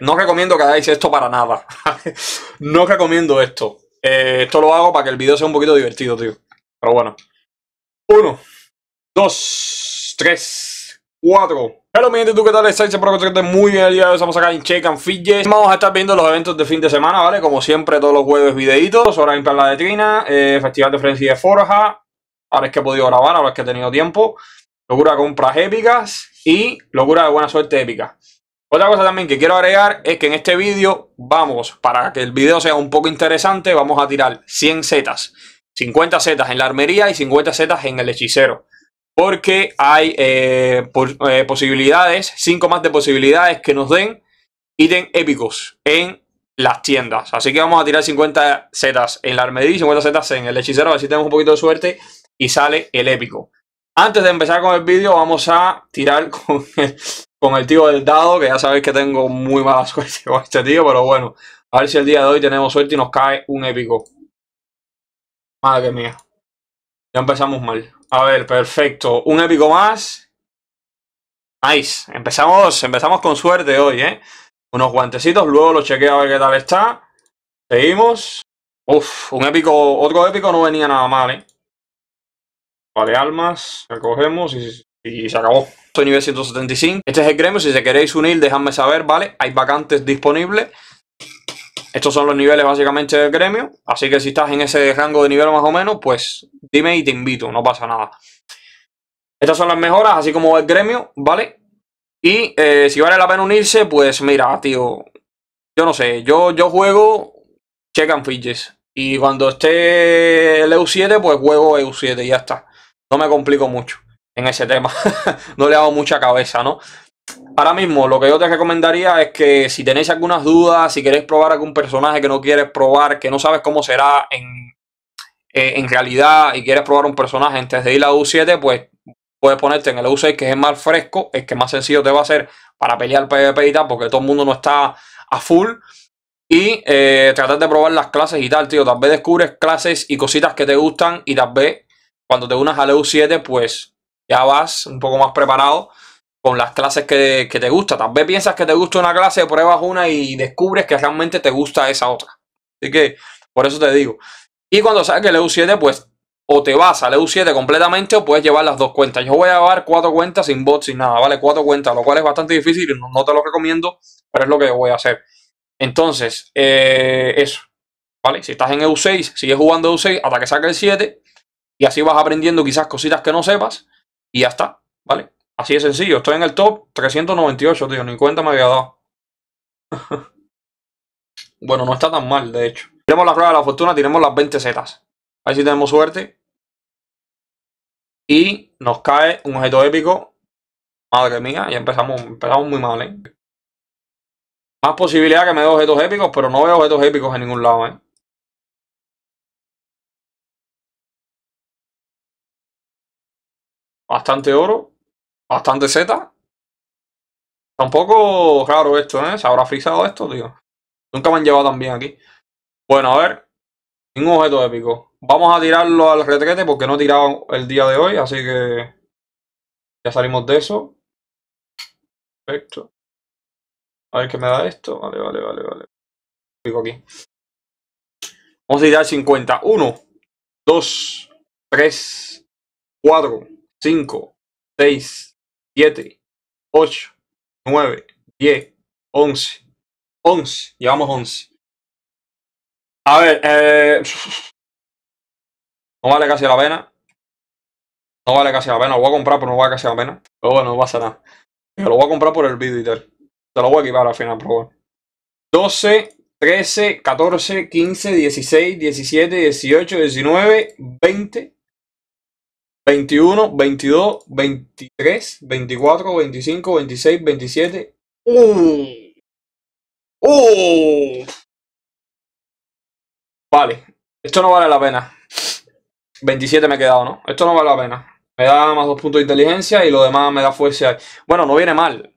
No recomiendo que hagáis esto para nada. no recomiendo esto. Eh, esto lo hago para que el video sea un poquito divertido, tío. Pero bueno. Uno, dos, tres, cuatro. Hello, mi gente, ¿tú qué tal estáis? Espero que estés muy bien día de hoy. Estamos acá en Check and Vamos a estar viendo los eventos de fin de semana, ¿vale? Como siempre, todos los jueves videitos. Ahora en Plan La de Trina, eh, Festival de Frenzy de Forja. Ahora es que he podido grabar, ahora es que he tenido tiempo. Locura de compras épicas y locura de buena suerte épica. Otra cosa también que quiero agregar es que en este vídeo vamos, para que el vídeo sea un poco interesante, vamos a tirar 100 setas, 50 setas en la armería y 50 setas en el hechicero. Porque hay eh, eh, posibilidades, 5 más de posibilidades que nos den ítems épicos en las tiendas. Así que vamos a tirar 50 setas en la armería y 50 setas en el hechicero, a ver si tenemos un poquito de suerte y sale el épico. Antes de empezar con el vídeo, vamos a tirar con el, tío del dado, que ya sabéis que tengo muy mala suerte con este tío, pero bueno, a ver si el día de hoy tenemos suerte y nos cae un épico. Madre mía. Ya empezamos mal. A ver, perfecto. Un épico más. Nice. Empezamos, empezamos con suerte hoy, ¿eh? Unos guantecitos, luego los chequeo a ver qué tal está. Seguimos. Uf, un épico, otro épico no venía nada mal, ¿eh? Vale almas, recogemos y, se acabó. Soy nivel 175. Este es el gremio, si se queréis unir, dejadme saber, ¿vale? Hay vacantes disponibles. Estos son los niveles básicamente del gremio, así que si estás en ese rango de nivel más o menos, pues dime y te invito, no pasa nada. Estas son las mejoras, así como el gremio, ¿vale? Y eh, si vale la pena unirse, pues mira, tío, yo no sé, yo, yo juego check and Y cuando esté el EU7, pues juego EU7 y ya está no me complico mucho en ese tema. no le hago mucha cabeza, ¿no? Ahora mismo, lo que yo te recomendaría es que si tenéis algunas dudas, si queréis probar algún personaje que no quieres probar, que no sabes cómo será en, eh, realidad y quieres probar un personaje antes de ir a U7, pues puedes ponerte en el U6, que es el más fresco, es que más sencillo te va a ser para pelear PvP y tal, porque todo el mundo no está a full. Y eh, tratar de probar las clases y tal, tío. Tal vez descubres clases y cositas que te gustan y tal vez cuando te unas al EU7, pues ya vas un poco más preparado con las clases que, te gusta. Tal vez piensas que te gusta una clase, pruebas una y descubres que realmente te gusta esa otra. Así que, por eso te digo. Y cuando saques el EU7, pues o te vas al EU7 completamente o puedes llevar las dos cuentas. Yo voy a llevar cuatro cuentas sin bot, sin nada, ¿vale? Cuatro cuentas, lo cual es bastante difícil, no, no te lo recomiendo, pero es lo que voy a hacer. Entonces, eh, eso, ¿vale? Si estás en EU6, sigues jugando EU6 hasta que saque el 7 y así vas aprendiendo quizás cositas que no sepas y ya está, ¿vale? Así de sencillo, estoy en el top 398, tío, ni cuenta me había dado. bueno, no está tan mal, de hecho. Tenemos la rueda de la fortuna, tenemos las 20 setas A ver si tenemos suerte. Y nos cae un objeto épico. Madre mía, ya empezamos, empezamos muy mal, ¿eh? Más posibilidad que me dé objetos épicos, pero no veo objetos épicos en ningún lado, ¿eh? Bastante oro. Bastante Z. Tampoco raro esto, ¿eh? ¿Se habrá frisado esto, tío? Nunca me han llevado tan bien aquí. Bueno, a ver. Ningún objeto épico. Vamos a tirarlo al retrete porque no he tirado el día de hoy, así que... Ya salimos de eso. Perfecto. A ver qué me da esto. Vale, vale, vale, vale. Pico aquí. Vamos a tirar 50. 1, 2, 3, 4, 5, 6, 7, 8, 9, 10, 11, 11, llevamos 11. A ver, eh, no vale casi la pena. No vale casi la pena. Lo voy a comprar, pero no vale casi la pena. Pero bueno, no pasa nada. lo voy a comprar por el vídeo y tal. Te lo voy a equipar al final, pero bueno. 12, 13, 14, 15, 16, 17, 18, 19, 20. 21, 22, 23, 24, 25, 26, 27 Uh. Vale, esto no vale la pena. 27 me he quedado, ¿no? Esto no vale la pena. Me da más dos puntos de inteligencia y lo demás me da fuerza. Bueno, no viene mal.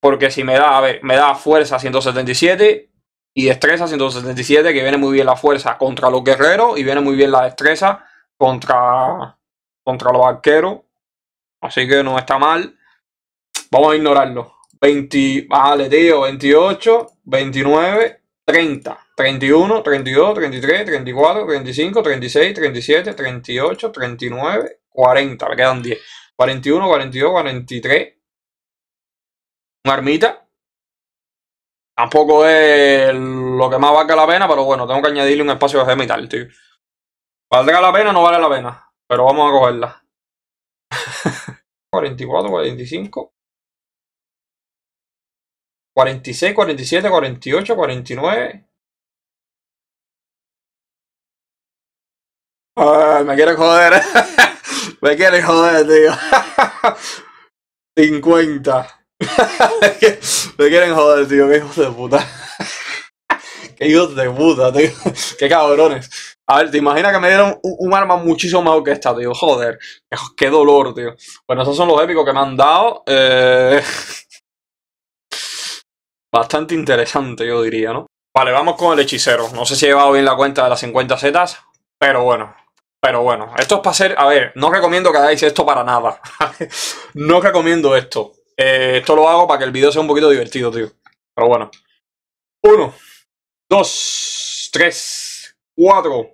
Porque si me da, a ver, me da fuerza 177 y destreza 177, que viene muy bien la fuerza contra los guerreros y viene muy bien la destreza contra contra los arqueros. Así que no está mal. Vamos a ignorarlo. 20, vale, tío, 28, 29, 30, 31, 32, 33, 34, 35, 36, 37, 38, 39, 40. Me quedan 10. 41, 42, 43. Una armita Tampoco es lo que más valga la pena, pero bueno, tengo que añadirle un espacio de gemital, tío. ¿Valdrá la pena o no vale la pena? Pero vamos a cogerla. 44, 45. 46, 47, 48, 49. me quieren joder. me quieren joder, tío. 50. me quieren joder, tío. Qué hijos de puta. Qué hijos de puta, tío. Qué cabrones. A ver, te imaginas que me dieron un, arma muchísimo mejor que esta, tío. Joder, qué dolor, tío. Bueno, esos son los épicos que me han dado. Eh. Bastante interesante, yo diría, ¿no? Vale, vamos con el hechicero. No sé si he llevado bien la cuenta de las 50 setas, pero bueno. Pero bueno, esto es para ser... A ver, no recomiendo que hagáis esto para nada. no recomiendo esto. Eh, esto lo hago para que el video sea un poquito divertido, tío. Pero bueno. Uno, dos, tres, cuatro,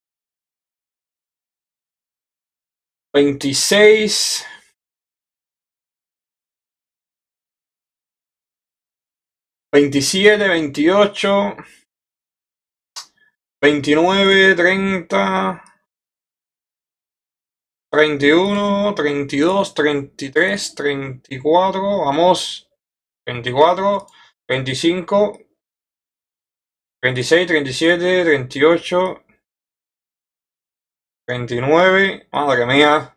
veintiséis veintisiete veintiocho veintinueve treinta treinta y uno treinta y dos treinta y tres treinta y cuatro vamos veinticuatro veinticinco treinta y seis treinta y siete treinta y ocho 29, madre mía.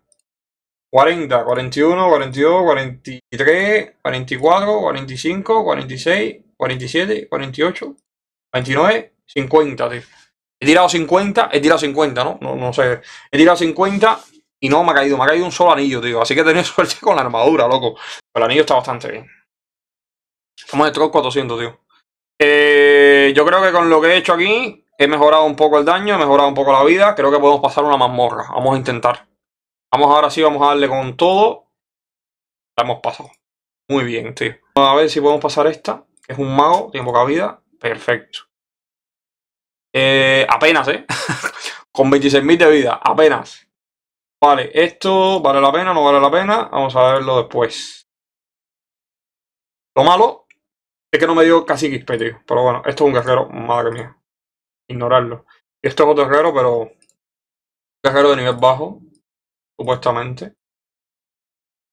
40, 41, 42, 43, 44, 45, 46, 47, 48, 29, 50. Tío. He tirado 50, he tirado 50, ¿no? ¿no? No sé. He tirado 50 y no me ha caído. Me ha caído un solo anillo, tío. Así que he tenido suerte con la armadura, loco. Pero el anillo está bastante bien. Estamos de troll 400, tío. Eh, yo creo que con lo que he hecho aquí He mejorado un poco el daño, he mejorado un poco la vida. Creo que podemos pasar una mazmorra. Vamos a intentar. Vamos ahora sí, vamos a darle con todo. La hemos pasado. Muy bien, tío. A ver si podemos pasar esta. es un mago, tiene poca vida. Perfecto. Eh, apenas, ¿eh? con 26.000 de vida, apenas. Vale, esto vale la pena, no vale la pena. Vamos a verlo después. Lo malo es que no me dio casi XP, tío. Pero bueno, esto es un guerrero, madre mía ignorarlo. Y esto es otro guerrero, pero. Guerrero de nivel bajo, supuestamente.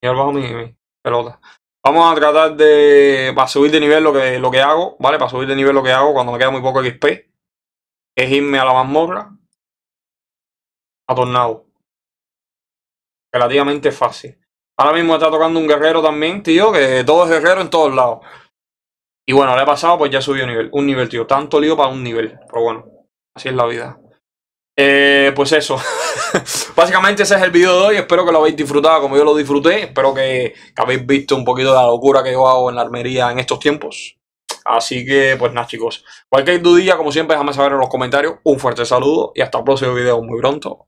Nivel bajo mi, pelota. Vamos a tratar de. Para subir de nivel lo que, lo que hago, ¿vale? Para subir de nivel lo que hago cuando me queda muy poco XP. Es irme a la mazmorra. A tornado. Relativamente fácil. Ahora mismo está tocando un guerrero también, tío, que todo es guerrero en todos lados. Y bueno, le he pasado, pues ya subió nivel. Un nivel, tío. Tanto lío para un nivel. Pero bueno, así es la vida. Eh, pues eso. Básicamente ese es el vídeo de hoy. Espero que lo habéis disfrutado como yo lo disfruté. Espero que, habéis visto un poquito de la locura que yo hago en la armería en estos tiempos. Así que, pues nada, chicos. Cualquier dudilla, como siempre, déjame saber en los comentarios. Un fuerte saludo y hasta el próximo video muy pronto.